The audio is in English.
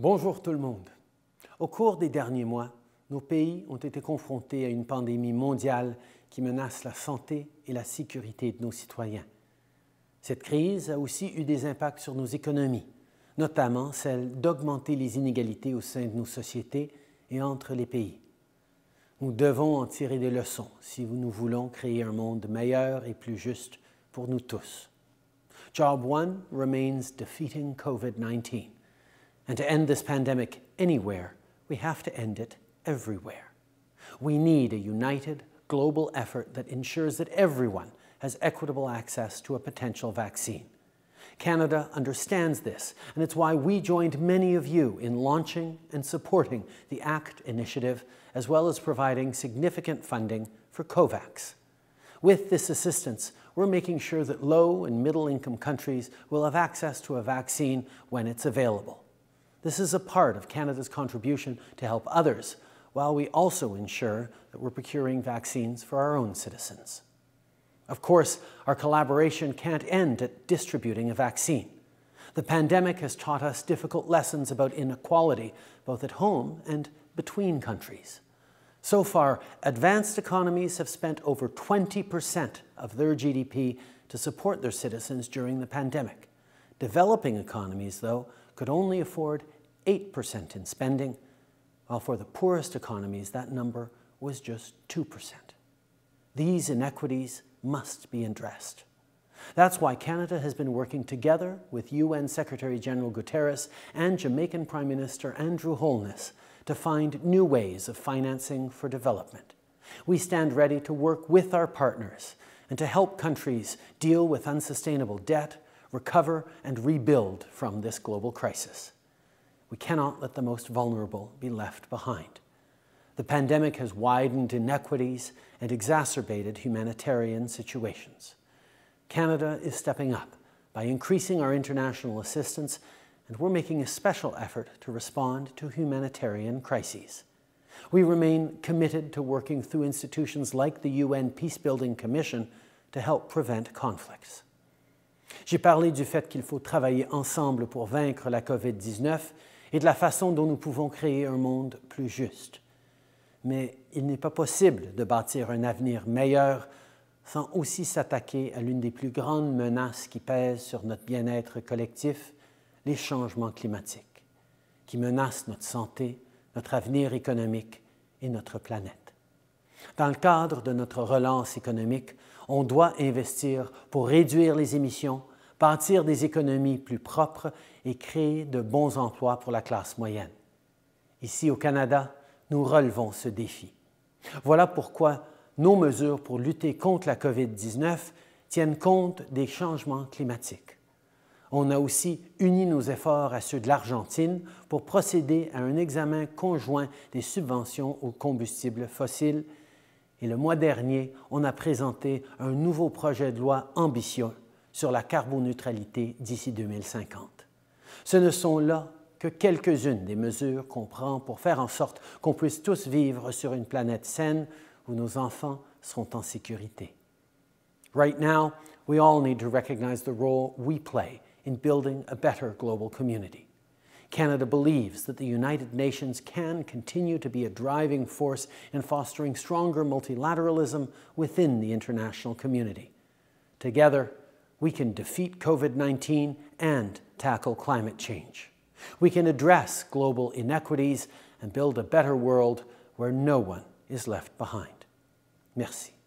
Bonjour tout le monde. Au cours des derniers mois, nos pays ont été confrontés à une pandémie mondiale qui menace la santé et la sécurité de nos citoyens. Cette crise a aussi eu des impacts sur nos économies, notamment celle d'augmenter les inégalités au sein de nos sociétés et entre les pays. Nous devons en tirer des leçons si nous voulons créer un monde meilleur et plus juste pour nous tous. Job one remains defeating COVID-19. And to end this pandemic anywhere, we have to end it everywhere. We need a united global effort that ensures that everyone has equitable access to a potential vaccine. Canada understands this, and it's why we joined many of you in launching and supporting the ACT initiative, as well as providing significant funding for COVAX. With this assistance, we're making sure that low and middle income countries will have access to a vaccine when it's available. This is a part of Canada's contribution to help others, while we also ensure that we're procuring vaccines for our own citizens. Of course, our collaboration can't end at distributing a vaccine. The pandemic has taught us difficult lessons about inequality, both at home and between countries. So far, advanced economies have spent over 20% of their GDP to support their citizens during the pandemic. Developing economies, though, could only afford 8% in spending, while for the poorest economies that number was just 2%. These inequities must be addressed. That's why Canada has been working together with UN Secretary General Guterres and Jamaican Prime Minister Andrew Holness to find new ways of financing for development. We stand ready to work with our partners and to help countries deal with unsustainable debt recover and rebuild from this global crisis. We cannot let the most vulnerable be left behind. The pandemic has widened inequities and exacerbated humanitarian situations. Canada is stepping up by increasing our international assistance, and we're making a special effort to respond to humanitarian crises. We remain committed to working through institutions like the UN Peacebuilding Commission to help prevent conflicts. J'ai parlé du fait qu'il faut travailler ensemble pour vaincre la COVID-19 et de la façon dont nous pouvons créer un monde plus juste. Mais il n'est pas possible de bâtir un avenir meilleur sans aussi s'attaquer à l'une des plus grandes menaces qui pèsent sur notre bien-être collectif, les changements climatiques, qui menacent notre santé, notre avenir économique et notre planète. Dans le cadre de notre relance économique, on doit investir pour réduire les émissions, bâtir des économies plus propres et créer de bons emplois pour la classe moyenne. Ici au Canada, nous relevons ce défi. Voilà pourquoi nos mesures pour lutter contre la COVID-19 tiennent compte des changements climatiques. On a aussi uni nos efforts à ceux de l'Argentine pour procéder à un examen conjoint des subventions aux combustibles fossiles et le mois dernier, on a présenté un nouveau projet de loi ambitieux sur la carboneutralité d'ici 2050. Ce ne sont là que quelques-unes des mesures qu'on prend pour faire en sorte qu'on puisse tous vivre sur une planète saine où nos enfants seront en sécurité. Right now, we all need to recognize the role we play in building a better global community. Canada believes that the United Nations can continue to be a driving force in fostering stronger multilateralism within the international community. Together, we can defeat COVID 19 and tackle climate change. We can address global inequities and build a better world where no one is left behind. Merci.